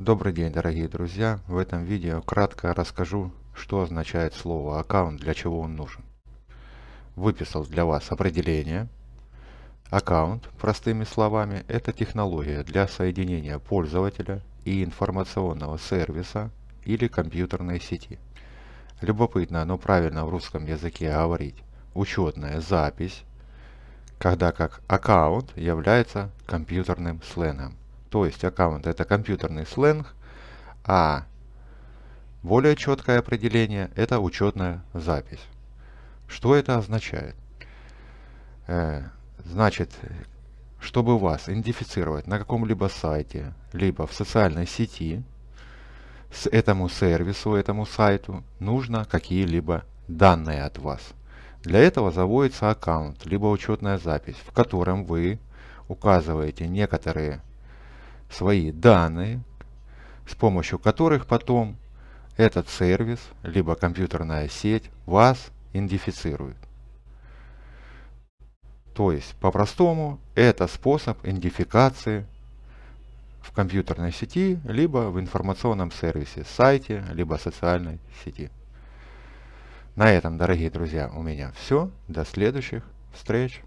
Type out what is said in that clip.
Добрый день, дорогие друзья! В этом видео кратко расскажу, что означает слово аккаунт, для чего он нужен. Выписал для вас определение. Аккаунт, простыми словами, это технология для соединения пользователя и информационного сервиса или компьютерной сети. Любопытно, но правильно в русском языке говорить учетная запись, когда как аккаунт является компьютерным сленгом то есть аккаунт это компьютерный сленг, а более четкое определение это учетная запись. Что это означает? Э, значит, чтобы вас идентифицировать на каком-либо сайте, либо в социальной сети, с этому сервису, этому сайту нужно какие-либо данные от вас. Для этого заводится аккаунт, либо учетная запись, в котором вы указываете некоторые свои данные, с помощью которых потом этот сервис, либо компьютерная сеть вас идентифицирует. То есть, по-простому, это способ идентификации в компьютерной сети, либо в информационном сервисе, сайте, либо социальной сети. На этом, дорогие друзья, у меня все. До следующих встреч.